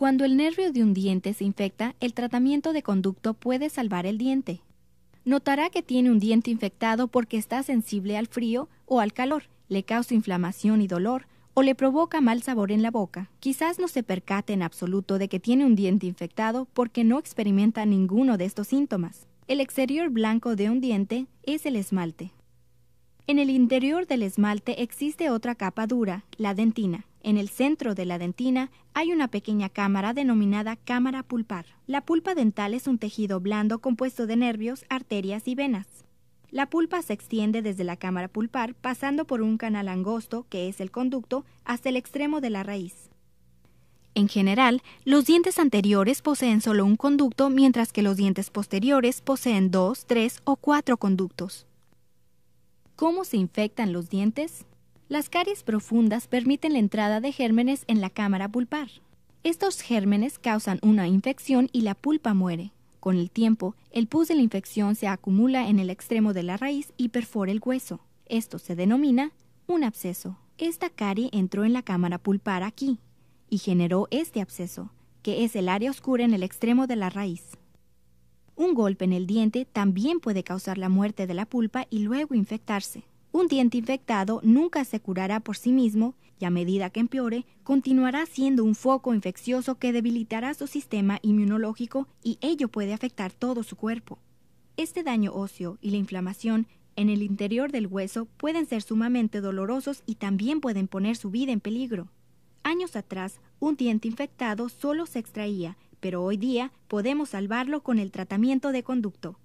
Cuando el nervio de un diente se infecta, el tratamiento de conducto puede salvar el diente. Notará que tiene un diente infectado porque está sensible al frío o al calor, le causa inflamación y dolor, o le provoca mal sabor en la boca. Quizás no se percate en absoluto de que tiene un diente infectado porque no experimenta ninguno de estos síntomas. El exterior blanco de un diente es el esmalte. En el interior del esmalte existe otra capa dura, la dentina. En el centro de la dentina hay una pequeña cámara denominada cámara pulpar. La pulpa dental es un tejido blando compuesto de nervios, arterias y venas. La pulpa se extiende desde la cámara pulpar pasando por un canal angosto, que es el conducto, hasta el extremo de la raíz. En general, los dientes anteriores poseen solo un conducto, mientras que los dientes posteriores poseen dos, tres o cuatro conductos. ¿Cómo se infectan los dientes? Las caries profundas permiten la entrada de gérmenes en la cámara pulpar. Estos gérmenes causan una infección y la pulpa muere. Con el tiempo, el pus de la infección se acumula en el extremo de la raíz y perfora el hueso. Esto se denomina un absceso. Esta carie entró en la cámara pulpar aquí y generó este absceso, que es el área oscura en el extremo de la raíz. Un golpe en el diente también puede causar la muerte de la pulpa y luego infectarse. Un diente infectado nunca se curará por sí mismo y a medida que empeore, continuará siendo un foco infeccioso que debilitará su sistema inmunológico y ello puede afectar todo su cuerpo. Este daño óseo y la inflamación en el interior del hueso pueden ser sumamente dolorosos y también pueden poner su vida en peligro. Años atrás, un diente infectado solo se extraía, pero hoy día podemos salvarlo con el tratamiento de conducto.